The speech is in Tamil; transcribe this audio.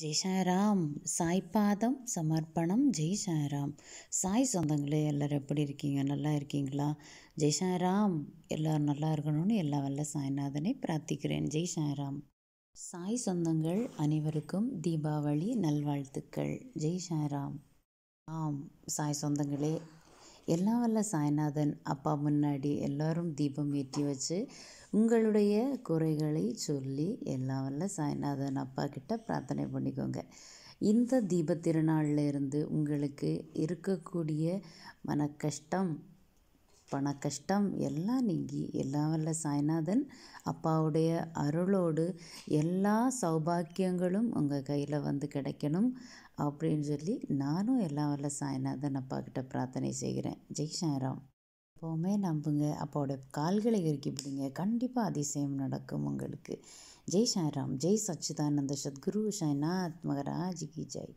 ஜெய் சாய் சாய்பாதம் சமர்ப்பணம் ஜெய் சாராம் சாய் சொந்தங்களே எல்லோரும் எப்படி இருக்கீங்க நல்லா இருக்கீங்களா ஜெய் சாராம் எல்லோரும் நல்லா இருக்கணும்னு எல்லா வல்ல சாய்நாதனை பிரார்த்திக்கிறேன் ஜெய் சாராம் சாய் சொந்தங்கள் அனைவருக்கும் தீபாவளி நல்வாழ்த்துக்கள் ஜெய் சாராம் ஆம் சாய் சொந்தங்களே எல்லாம் வல்ல சாய்நாதன் அப்பா முன்னாடி எல்லோரும் தீபம் ஏற்றி வச்சு உங்களுடைய குறைகளை சொல்லி எல்லாம் வல்ல சாய்நாதன் அப்பா கிட்ட பிரார்த்தனை பண்ணிக்கோங்க இந்த திருநாளில் இருந்து உங்களுக்கு இருக்கக்கூடிய மன கஷ்டம் பண கஷ்டம் எல்லாம் நீங்கி எல்லாம் வல்ல சாய்நாதன் அப்பாவுடைய அருளோடு எல்லா சௌபாக்கியங்களும் உங்கள் கையில் வந்து கிடைக்கணும் அப்படின்னு சொல்லி நானும் எல்லாம் வல்ல சாய்நாதன் கிட்ட பிரார்த்தனை செய்கிறேன் ஜெய் சாய்ராம் எப்போவுமே நம்புங்க அப்போட கால்களை இறுக்கி பிடிங்க கண்டிப்பாக அதிசயம் நடக்கும் உங்களுக்கு ஜெய் சாய்ராம் ஜெய் சச்சிதானந்த சத்குரு சாய்நாத் மகராஜ் கி ஜெய்